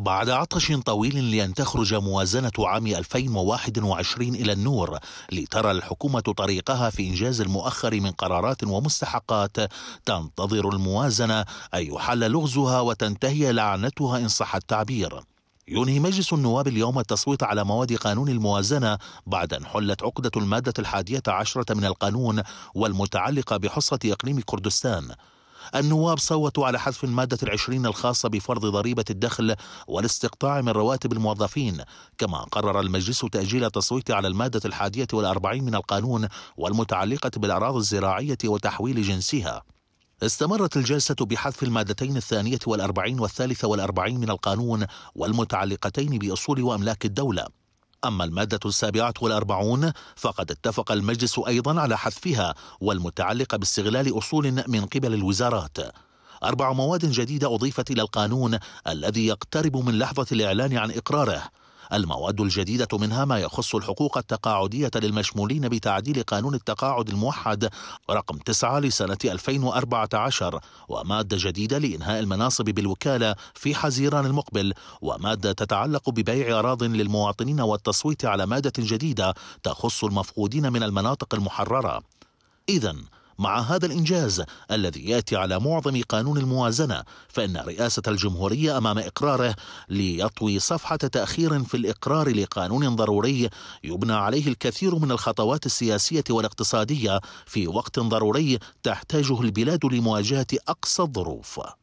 بعد عطش طويل لأن تخرج موازنة عام 2021 إلى النور لترى الحكومة طريقها في إنجاز المؤخر من قرارات ومستحقات تنتظر الموازنة أن يحل لغزها وتنتهي لعنتها إن صح التعبير ينهي مجلس النواب اليوم التصويت على مواد قانون الموازنة بعد أن حلت عقدة المادة الحادية عشرة من القانون والمتعلقة بحصة إقليم كردستان النواب صوتوا على حذف المادة العشرين الخاصة بفرض ضريبة الدخل والاستقطاع من رواتب الموظفين كما قرر المجلس تأجيل التصويت على المادة الحادية والأربعين من القانون والمتعلقة بالأراضي الزراعية وتحويل جنسها استمرت الجلسة بحذف المادتين الثانية والأربعين والثالثة والأربعين من القانون والمتعلقتين بأصول وأملاك الدولة أما المادة السابعة والأربعون فقد اتفق المجلس أيضا على حذفها والمتعلقة باستغلال أصول من قبل الوزارات أربع مواد جديدة أضيفت إلى القانون الذي يقترب من لحظة الإعلان عن إقراره المواد الجديدة منها ما يخص الحقوق التقاعدية للمشمولين بتعديل قانون التقاعد الموحد رقم 9 لسنة 2014 ومادة جديدة لإنهاء المناصب بالوكالة في حزيران المقبل ومادة تتعلق ببيع أراض للمواطنين والتصويت على مادة جديدة تخص المفقودين من المناطق المحررة إذا مع هذا الإنجاز الذي يأتي على معظم قانون الموازنة فإن رئاسة الجمهورية أمام إقراره ليطوي صفحة تأخير في الإقرار لقانون ضروري يبنى عليه الكثير من الخطوات السياسية والاقتصادية في وقت ضروري تحتاجه البلاد لمواجهة أقصى الظروف